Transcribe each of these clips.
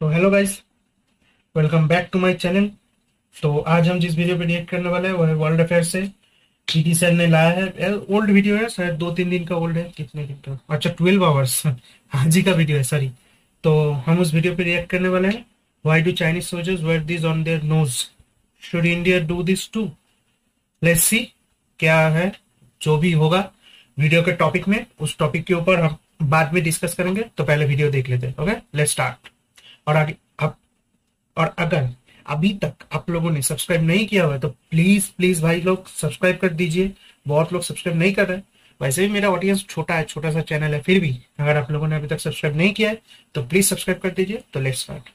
तो hello guys welcome back to my channel तो आज हम जिस वीडियो पे रिएक्ट करने वाले हैं वो है वर्ल्ड अफेयर से पीटी सेल ने लाया है ओल्ड वीडियो है शायद दो तीन दिन का ओल्ड है कितने दिन का अच्छा ट्वेल्व आवर्स हाँ जी का वीडियो है सॉरी तो हम उस वीडियो पे रिएक्ट करने वाले हैं why do Chinese soldiers wear this on their nose should India do this too let's see क्या है जो भी होगा वीडियो के टॉपिक में उस टॉपिक के ऊपर हम बाद में डिस्कस करेंगे तो पहले वीडियो देख लेते हैं ओके लेट्स स्टार्ट और आगे आप और अगर अभी तक आप लोगों ने सब्सक्राइब नहीं किया हुआ है तो प्लीज प्लीज भाई लोग सब्सक्राइब कर दीजिए बहुत लोग सब्सक्राइब नहीं कर रहे हैं वैसे भी मेरा ऑडियंस छोटा है छोटा सा चैनल है फिर भी अगर आप लोगों ने अभी तक सब्सक्राइब नहीं किया है तो प्लीज सब्सक्राइब कर दीजिए तो लेट्स स्टार्ट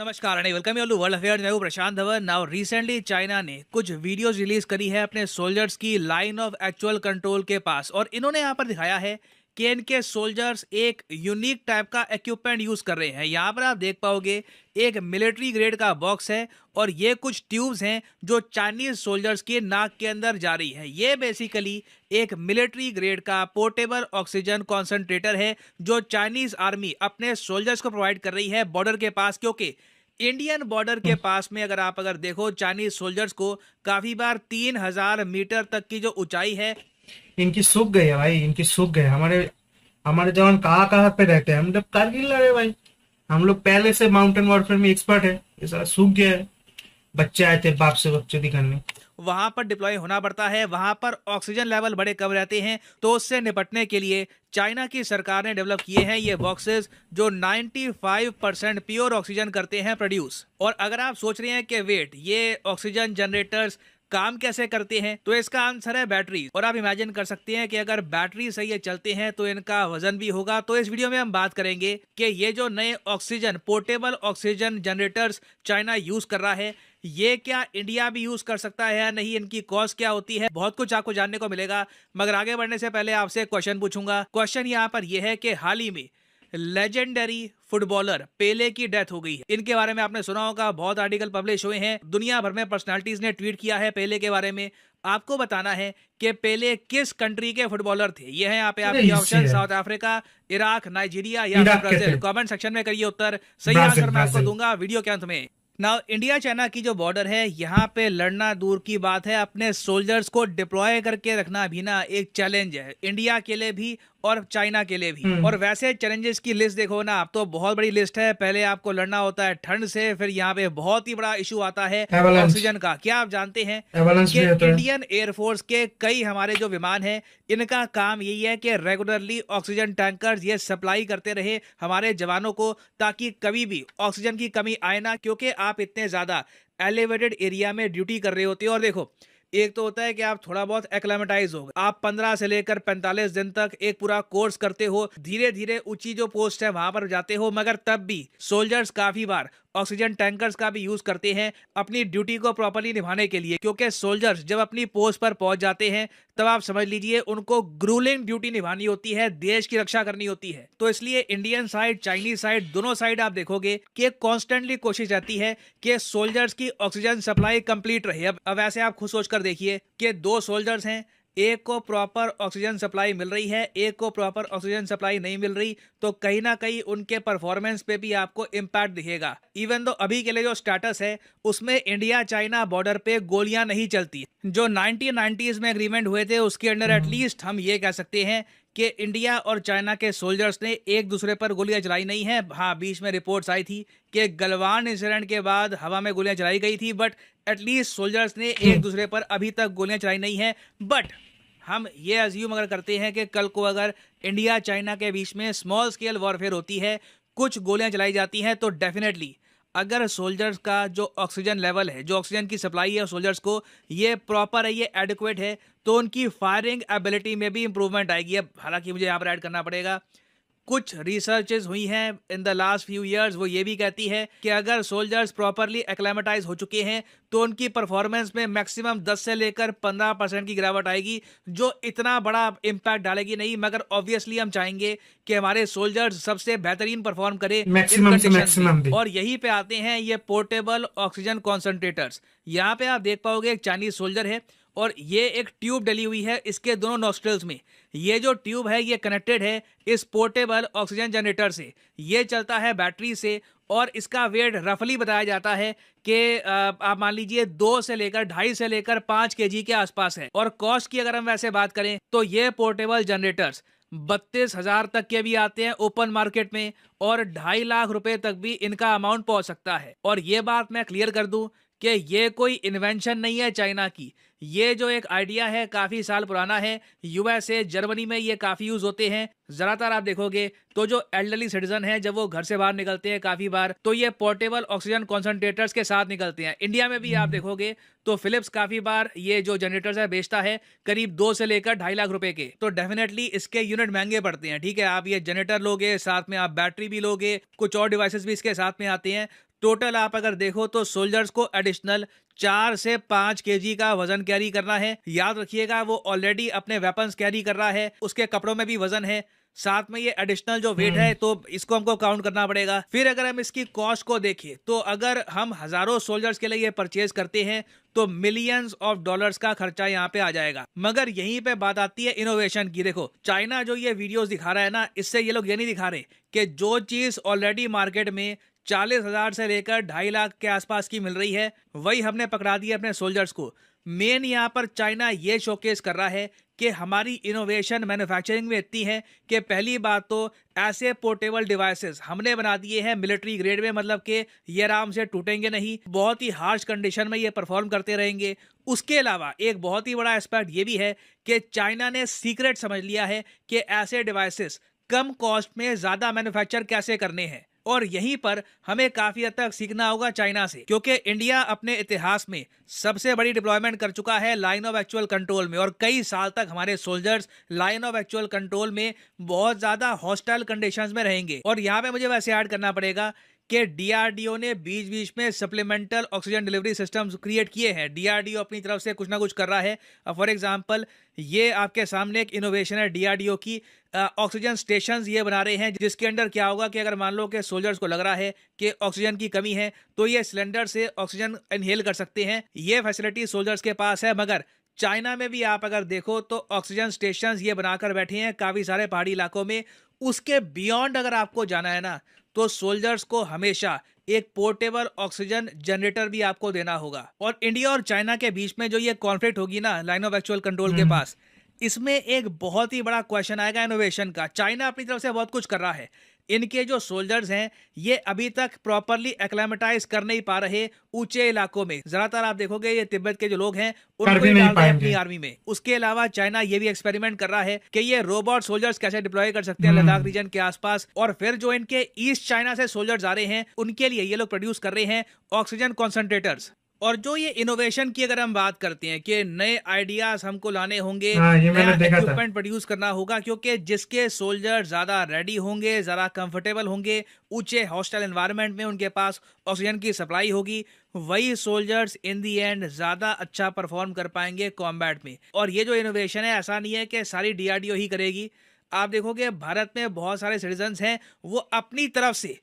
नमस्कार and welcome you all world affair मैं हूं Prashant Dhawan now recently China ने कुछ वीडियोस रिलीज करी है अपने सोल्जर्स की लाइन ऑफ एक्चुअल कंट्रोल के पास और इन्होंने यहाँ पर दिखाया है केन के सोल्जर्स एक यूनिक टाइप का इक्विपमेंट यूज़ कर रहे हैं यहाँ पर आप देख पाओगे एक मिलिट्री ग्रेड का बॉक्स है और ये कुछ ट्यूब्स हैं जो चाइनीज सोल्जर्स के नाक के अंदर जा रही है ये बेसिकली एक मिलिट्री ग्रेड का पोर्टेबल ऑक्सीजन कॉन्सेंट्रेटर है जो चाइनीज आर्मी अपने सोल्जर्स को प्रोवाइड कर रही है बॉर्डर के पास क्योंकि इंडियन बॉर्डर के हम्म। पास में अगर आप अगर देखो चाइनीज सोल्जर्स को काफ़ी बार तीन हजार मीटर तक की जो ऊंचाई है इनकी सूख गई है भाई इनकी सूख गए हमारे हमारे जवान कहा कहाँ पे रहते हैं हम लोग कारगिल लड़े भाई हम लोग पहले से माउंटेन वॉरफेयर में एक्सपर्ट है ऐसा सूख गया है बच्चे आए थे बाप से बच्चे दिखाने वहां पर डिप्लॉय होना पड़ता है वहां पर ऑक्सीजन लेवल बड़े कम रहते हैं तो उससे निपटने के लिए चाइना की सरकार ने डेवलप किए हैं ये बॉक्सेस जो 95 परसेंट प्योर ऑक्सीजन करते हैं प्रोड्यूस और अगर आप सोच रहे हैं कि वेट ये ऑक्सीजन जनरेटर्स काम कैसे करते हैं तो इसका आंसर है बैटरी और आप इमेजिन कर सकते हैं कि अगर बैटरी सही है चलते हैं तो इनका वजन भी होगा तो इस वीडियो में हम बात करेंगे कि ये जो नए oxygen portable oxygen generators China use कर रहा है ये क्या इंडिया भी यूज कर सकता है या नहीं इनकी कॉस्ट क्या होती है बहुत कुछ आपको जानने को मिलेगा मगर आगे बढ़ने से पहले आपसे क्वेश्चन पूछूंगा क्वेश्चन यहाँ पर यह है कि हाल ही में लेजेंडरी फुटबॉलर पेले की डेथ हो गई है इनके बारे में आपने सुना होगा बहुत आर्टिकल पब्लिश हुए हैं दुनिया भर में पर्सनालिटीज ने ट्वीट किया है पेले के बारे में आपको बताना है कि पेले किस कंट्री के फुटबॉलर थे ये है यहाँ पे आपके option South Africa Iraq Nigeria या ब्राजील कमेंट सेक्शन में करिए उत्तर सही आंसर मैं आपको दूंगा वीडियो के अंत में ना इंडिया चाइना की जो बॉर्डर है यहाँ पे लड़ना दूर की बात है अपने सोल्जर्स को डिप्लॉय करके रखना भी ना एक चैलेंज है इंडिया के लिए भी और चाइना के लिए भी हम्म। और वैसे चैलेंजेस की लिस्ट देखो ना आप तो बहुत बड़ी लिस्ट है पहले आपको लड़ना होता है ठंड से फिर यहाँ पे बहुत ही बड़ा इशू आता है ऑक्सीजन का क्या आप जानते हैं कि इंडियन एयरफोर्स के कई हमारे जो विमान हैं इनका काम यही है कि रेगुलरली ऑक्सीजन टैंकर ये सप्लाई करते रहे हमारे जवानों को ताकि कभी भी ऑक्सीजन की कमी आए ना क्योंकि आप इतने ज़्यादा एलिवेटेड एरिया में ड्यूटी कर रहे होते हो और देखो एक तो होता है कि आप थोड़ा बहुत एक्लेमेटाइज हो आप पंद्रह से लेकर पैंतालीस दिन तक एक पूरा कोर्स करते हो धीरे धीरे ऊंची जो पोस्ट है वहां पर जाते हो मगर तब भी सोल्जर्स काफी बार ऑक्सीजन टैंकर्स का भी यूज करते हैं अपनी ड्यूटी को प्रॉपरली निभाने के लिए क्योंकि सोल्जर्स जब अपनी पोस्ट पर पहुंच जाते हैं तब आप समझ लीजिए उनको ग्रूलिंग ड्यूटी निभानी होती है देश की रक्षा करनी होती है तो इसलिए इंडियन साइड चाइनीज साइड दोनों साइड आप देखोगे कि कॉन्स्टेंटली कोशिश रहती है कि सोल्जर्स की ऑक्सीजन सप्लाई कंप्लीट रहे अब अब ऐसे आप खुद सोचकर देखिए कि दो सोल्जर्स हैं ए को प्रॉपर ऑक्सीजन सप्लाई मिल रही है ए को प्रॉपर ऑक्सीजन सप्लाई नहीं मिल रही तो कहीं ना कहीं उनके परफॉर्मेंस पे भी आपको इम्पैक्ट दिखेगा इवन दो अभी के लिए जो स्टेटस है उसमें इंडिया चाइना बॉर्डर पे गोलियां नहीं चलती जो नाइनटीन में एग्रीमेंट हुए थे उसके अंडर एटलीस्ट हम्म। हम ये कह सकते हैं कि इंडिया और चाइना के सोल्जर्स ने एक दूसरे पर गोलियां चलाई नहीं हैं हाँ बीच में रिपोर्ट्स आई थी कि गलवान इंसिडेंट के बाद हवा में गोलियां चलाई गई थी बट एटलीस्ट सोल्जर्स ने एक दूसरे पर अभी तक गोलियां चलाई नहीं हैं बट हम ये अज्यूम अगर करते हैं कि कल को अगर इंडिया चाइना के बीच में स्मॉल स्केल वॉरफेयर होती है कुछ गोलियाँ चलाई जाती हैं तो डेफिनेटली अगर सोल्जर्स का जो ऑक्सीजन लेवल है जो ऑक्सीजन की सप्लाई है सोल्जर्स को ये प्रॉपर है ये एडिक्वेट है तो उनकी फायरिंग एबिलिटी में भी इंप्रूवमेंट आएगी अब हालांकि मुझे यहाँ पर ऐड करना पड़ेगा कुछ रिसर्चेस हुई हैं in the last few years वो ये भी कहती है कि अगर सोल्जर्स प्रॉपरली एक्लेमेटाइज हो चुके हैं तो उनकी परफॉर्मेंस में मैक्सिमम 10 से लेकर 15 परसेंट की गिरावट आएगी जो इतना बड़ा इम्पैक्ट डालेगी नहीं मगर ऑब्वियसली हम चाहेंगे कि हमारे सोल्जर्स सबसे बेहतरीन परफॉर्म करें मैक्सिमम से और यही पे आते हैं ये पोर्टेबल ऑक्सीजन कॉन्सेंट्रेटर्स यहाँ पे आप देख पाओगे एक चाइनीज सोल्जर है और ये एक ट्यूब डली हुई है इसके दोनों नॉस्ट्रल्स में ये जो ट्यूब है ये कनेक्टेड है इस पोर्टेबल ऑक्सीजन जनरेटर से ये चलता है बैटरी से और इसका वेट रफली बताया जाता है कि आप मान लीजिए दो से लेकर ढाई से लेकर पाँच के के आसपास है और कॉस्ट की अगर हम वैसे बात करें तो ये पोर्टेबल जनरेटर्स बत्तीस हजार तक के भी आते हैं ओपन मार्केट में और ढाई लाख रुपए तक भी इनका अमाउंट पहुंच सकता है और ये बात मैं क्लियर कर दूं कि ये कोई इन्वेंशन नहीं है चाइना की ये जो एक आइडिया है काफ़ी साल पुराना है यूएसए जर्मनी में ये काफ़ी यूज़ होते हैं ज़्यादातर आप देखोगे तो जो एल्डरली सिटीजन है जब वो घर से बाहर निकलते हैं काफ़ी बार तो ये पोर्टेबल ऑक्सीजन कॉन्सेंट्रेटर्स के साथ निकलते हैं इंडिया में भी आप हम्म। देखोगे तो फिलिप्स काफ़ी बार ये जो जनरेटर्स है बेचता है करीब दो से लेकर ढाई लाख रुपए के तो डेफिनेटली इसके यूनिट महंगे पड़ते हैं ठीक है आप ये जनरेटर लोगे साथ में आप बैटरी भी लोगे कुछ और डिवाइसेस भी इसके साथ में आते हैं टोटल आप अगर देखो तो सोल्जर्स को एडिशनल चार से पांच के का वजन कैरी करना है याद रखिएगा वो ऑलरेडी अपने वेपन्स कैरी कर रहा है उसके कपड़ों में भी वजन है साथ में ये एडिशनल जो वेट हम्म। है तो इसको हमको काउंट करना पड़ेगा फिर अगर हम इसकी कॉस्ट को देखें तो अगर हम हजारों सोल्जर्स के लिए ये परचेज करते हैं तो मिलियंस ऑफ डॉलर्स का खर्चा यहाँ पे आ जाएगा मगर यहीं पे बात आती है इनोवेशन की देखो चाइना जो ये वीडियोस दिखा रहा है ना इससे ये लोग ये नहीं दिखा रहे कि जो चीज ऑलरेडी मार्केट में चालीस हजार से लेकर ढाई लाख के आसपास की मिल रही है वही हमने पकड़ा दी है अपने सोल्जर्स को मेन यहाँ पर चाइना ये शोकेस कर रहा है कि हमारी इनोवेशन मैन्युफैक्चरिंग में इतनी है कि पहली बात तो ऐसे पोर्टेबल डिवाइसेस हमने बना दिए हैं मिलिट्री ग्रेड में मतलब कि ये आराम से टूटेंगे नहीं बहुत ही हार्श कंडीशन में ये परफॉर्म करते रहेंगे उसके अलावा एक बहुत ही बड़ा एस्पेक्ट ये भी है कि चाइना ने सीक्रेट समझ लिया है कि ऐसे डिवाइसेस कम कॉस्ट में ज़्यादा मैन्युफैक्चर कैसे करने हैं और यहीं पर हमें काफी हद तक सीखना होगा चाइना से क्योंकि इंडिया अपने इतिहास में सबसे बड़ी डिप्लॉयमेंट कर चुका है लाइन ऑफ एक्चुअल कंट्रोल में और कई साल तक हमारे soldiers line of actual control में बहुत ज्यादा हॉस्टाइल कंडीशन में रहेंगे और यहाँ पे मुझे वैसे ऐड करना पड़ेगा कि डीआरडीओ ने बीच बीच में supplemental oxygen delivery systems create किए हैं डीआरडीओ अपनी तरफ से कुछ ना कुछ कर रहा है फॉर एग्जांपल ये आपके सामने एक इनोवेशन है डीआरडीओ की ऑक्सीजन स्टेशन ये बना रहे हैं जिसके अंदर क्या होगा कि अगर मान लो कि सोल्जर्स को लग रहा है कि ऑक्सीजन की कमी है तो ये सिलेंडर से ऑक्सीजन इनहेल कर सकते हैं ये फैसिलिटी सोल्जर्स के पास है मगर चाइना में भी आप अगर देखो तो ऑक्सीजन स्टेशन ये बनाकर बैठे हैं काफ़ी सारे पहाड़ी इलाकों में उसके बियॉन्ड अगर आपको जाना है ना तो सोल्जर्स को हमेशा एक पोर्टेबल ऑक्सीजन जनरेटर भी आपको देना होगा और इंडिया और चाइना के बीच में जो ये कॉन्फ्लिक्ट होगी ना लाइन ऑफ एक्चुअल कंट्रोल के हम्म। पास इसमें एक बहुत ही बड़ा क्वेश्चन आएगा इनोवेशन का चाइना अपनी तरफ से बहुत कुछ कर रहा है इनके जो सोल्जर्स हैं ये अभी तक प्रॉपरली एक्लेमेटाइज कर नहीं पा रहे ऊंचे इलाकों में ज्यादातर आप देखोगे ये तिब्बत के जो लोग हैं उनको डाल रहे अपनी आर्मी में उसके अलावा चाइना ये भी एक्सपेरिमेंट कर रहा है कि ये रोबोट सोल्जर्स कैसे डिप्लॉय कर सकते हैं हम्म। लद्दाख रीजन के आसपास और फिर जो इनके ईस्ट चाइना से सोल्जर्स आ रहे हैं उनके लिए ये लोग प्रोड्यूस कर रहे हैं ऑक्सीजन कॉन्सेंट्रेटर्स और जो ये इनोवेशन की अगर हम बात करते हैं कि नए आइडियाज हमको लाने होंगे हाँ, नया इक्विपमेंट प्रोड्यूस करना होगा क्योंकि जिसके सोल्जर ज्यादा रेडी होंगे ज्यादा कंफर्टेबल होंगे ऊंचे हॉस्टल एनवायरनमेंट में उनके पास ऑक्सीजन की सप्लाई होगी वही सोल्जर्स इन दी एंड ज्यादा अच्छा परफॉर्म कर पाएंगे कॉम्बैट में और ये जो इनोवेशन है ऐसा नहीं है कि सारी डीआरडीओ ही करेगी आप देखोगे भारत में बहुत सारे सिटीजन हैं वो अपनी तरफ से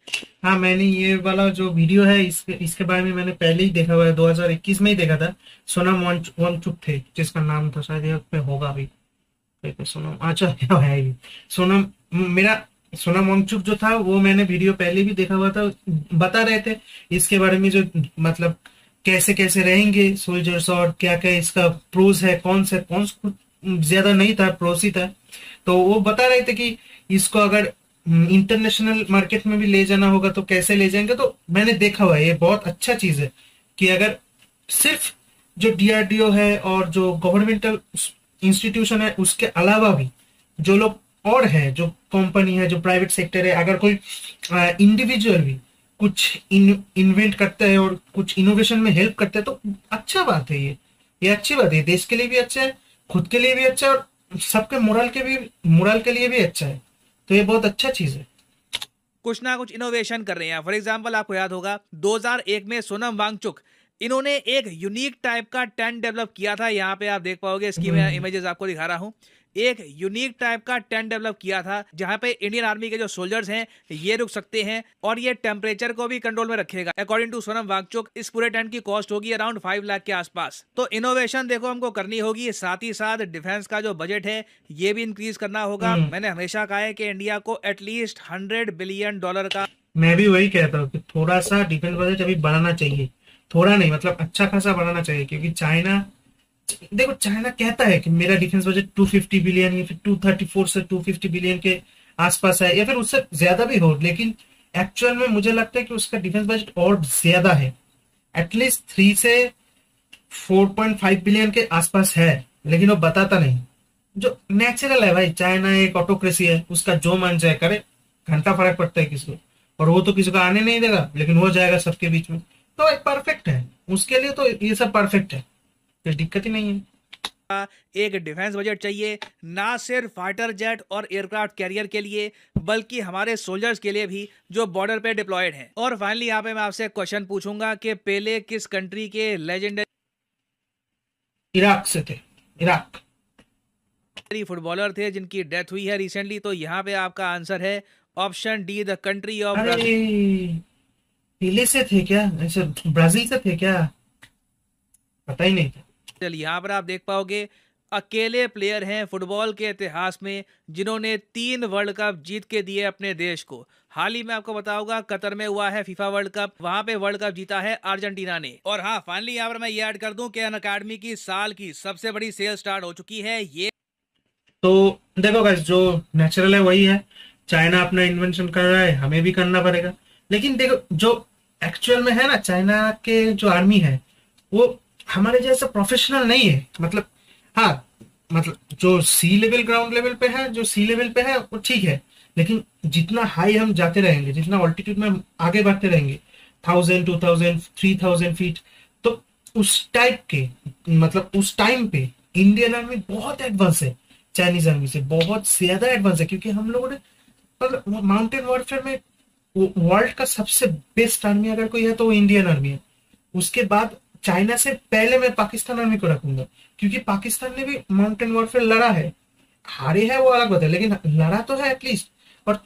हाँ मैंने ये वाला जो वीडियो है इसके इसके बारे में मैंने पहले ही देखा हुआ है 2021 में ही देखा था सोनम वंचुक थे जिसका नाम था शायद पे होगा अभी तो सोनम अच्छा है ये सोनम मेरा सोनम वांगचुक जो था वो मैंने वीडियो पहले भी देखा हुआ था बता रहे थे इसके बारे में जो मतलब कैसे कैसे रहेंगे सोल्जर्स और क्या क्या इसका प्रोज है कौन से कौन से ज्यादा नहीं था पड़ोसी था तो वो बता रहे थे कि इसको अगर इंटरनेशनल हम्म, मार्केट में भी ले जाना होगा तो कैसे ले जाएंगे तो मैंने देखा हुआ ये बहुत अच्छा चीज है कि अगर सिर्फ जो डीआरडीओ है और जो गवर्नमेंटल इंस्टीट्यूशन है उसके अलावा भी जो लोग और है जो कंपनी है जो प्राइवेट सेक्टर है अगर कोई इंडिविजुअल भी कुछ इन्वेंट करता है और कुछ इनोवेशन में हेल्प करता है तो अच्छा बात है ये ये अच्छी बात है देश के लिए भी अच्छा है खुद के लिए भी अच्छा है और सबके मोरल के भी मोरल के लिए भी अच्छा है तो ये बहुत अच्छा चीज़ है कुछ ना कुछ इनोवेशन कर रहे हैं फॉर एग्जाम्पल आपको याद होगा 2001 में सोनम वांगचुक इन्होंने एक यूनिक टाइप का टेंट डेवलप किया था यहाँ पे आप देख पाओगे इसकी हम्म। मैं इमेजेस आपको दिखा रहा हूँ एक यूनिक टाइप का टेंट डेवलप किया था जहां पे इंडियन आर्मी के जो सोल्जर्स हैं ये रुक सकते हैं और ये टेम्परेचर को भी कंट्रोल में रखेगा अकॉर्डिंग टू सोनम वागचोक इस पूरे टेंट की कॉस्ट होगी अराउंड फाइव लाख के आसपास तो इनोवेशन देखो हमको करनी होगी साथ ही साथ डिफेंस का जो बजट है ये भी इंक्रीज करना होगा हम्म। मैंने हमेशा कहा है कि इंडिया को एटलीस्ट हंड्रेड बिलियन डॉलर का मैं भी वही कहता हूँ कि थोड़ा सा डिफेंस बजट अभी बढ़ाना चाहिए थोड़ा नहीं मतलब अच्छा खासा बढ़ाना चाहिए क्योंकि चाइना देखो चाइना कहता है कि मेरा defence budget two fifty billion या फिर टू थर्टी फोर से टू फिफ्टी बिलियन के आसपास है या फिर उससे ज्यादा भी हो लेकिन एक्चुअल में मुझे लगता है कि उसका डिफेंस बजट और ज्यादा है एटलीस्ट थ्री से फोर पॉइंट फाइव बिलियन के आसपास है लेकिन वो बताता नहीं जो नेचुरल है भाई चाइना एक ऑटोक्रेसी है उसका जो मन चाहे करे घंटा फर्क पड़ता है किसी को और वो तो किसी को आने नहीं देगा लेकिन वो जाएगा सबके बीच में तो एक परफेक्ट है उसके लिए तो ये सब परफेक्ट है कोई दिक्कत ही नहीं है एक डिफेंस बजट चाहिए ना सिर्फ फाइटर जेट और एयरक्राफ्ट कैरियर के लिए बल्कि हमारे सोल्जर्स के लिए भी जो बॉर्डर पे डिप्लॉयड हैं और फाइनली यहाँ पे मैं आपसे क्वेश्चन पूछूंगा कि पहले किस कंट्री के लेजेंडरी इराक से थे इराक फुटबॉलर थे जिनकी डेथ हुई है रिसेंटली तो यहाँ पे आपका आंसर है option D the country of से थे क्या ब्राजील से थे क्या पता ही नहीं था यहाँ पर आप देख पाओगे अकेले प्लेयर हैं फुटबॉल के इतिहास में जिन्होंने तीन वर्ल्ड कप जीत के दिए अपने देश को हाल ही में आपको बताऊंगा कतर में हुआ है फीफा वर्ल्ड कप वहां पे वर्ल्ड कप जीता है अर्जेंटीना ने और हाँ फाइनली यहाँ पर मैं ये ऐड कर दूं कि अन अकाडमी की साल की सबसे बड़ी सेल स्टार्ट हो चुकी है ये तो देखो बस जो नेचुरल है वही है चाइना अपना इन्वेंशन कर रहा है हमें भी करना पड़ेगा लेकिन देखो जो एक्चुअल में है ना चाइना के जो आर्मी है वो हमारे जैसा प्रोफेशनल नहीं है मतलब हाँ मतलब जो सी लेवल ग्राउंड लेवल पे है जो सी लेवल पे है वो ठीक है लेकिन जितना हाई हम जाते रहेंगे जितना ऑल्टीट्यूड में आगे बढ़ते रहेंगे thousand two thousand three thousand feet तो उस टाइप के मतलब उस टाइम पे इंडियन आर्मी बहुत एडवांस है चाइनीज आर्मी से बहुत ज्यादा एडवांस है क्योंकि हम लोगों ने मतलब माउंटेन वॉरफेयर में वर्ल्ड का सबसे बेस्ट आर्मी अगर कोई है तो वो इंडियन आर्मी है उसके बाद चाइना से पहले मैं पाकिस्तान आर्मी को रखूंगा क्योंकि पाकिस्तान ने भी माउंटेन वॉरफेयर लड़ा है हारे है वो अलग बात है लेकिन लड़ा तो है एटलीस्ट और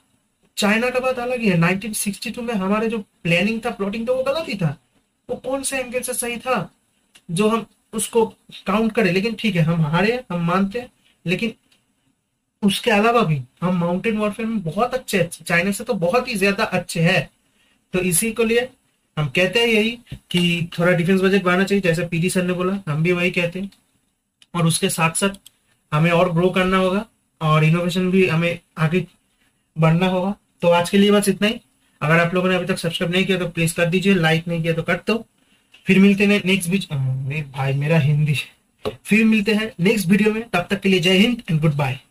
चाइना का बात अलग ही है 1962 में हमारे जो प्लानिंग था प्लॉटिंग था वो गलत ही था वो कौन सा एंगल से सही था जो हम उसको काउंट करें लेकिन ठीक है हम हारे हम मानते हैं लेकिन उसके अलावा भी हम माउंटेन वॉरफेयर में बहुत अच्छे अच्छे चाइना से तो बहुत ही ज्यादा अच्छे है तो इसी को लिए हम कहते हैं यही कि थोड़ा डिफेंस बजट बढ़ाना चाहिए जैसे पीडी सर ने बोला हम भी वही कहते हैं और उसके साथ साथ हमें और ग्रो करना होगा और इनोवेशन भी हमें आगे बढ़ना होगा तो आज के लिए बस इतना ही अगर आप लोगों ने अभी तक सब्सक्राइब नहीं किया तो प्लीज कर दीजिए लाइक नहीं किया तो कर दो फिर मिलते हैं नेक्स्ट बीच भाई मेरा हिंदी फिर मिलते हैं नेक्स्ट वीडियो में तब तक के लिए जय हिंद एंड गुड बाय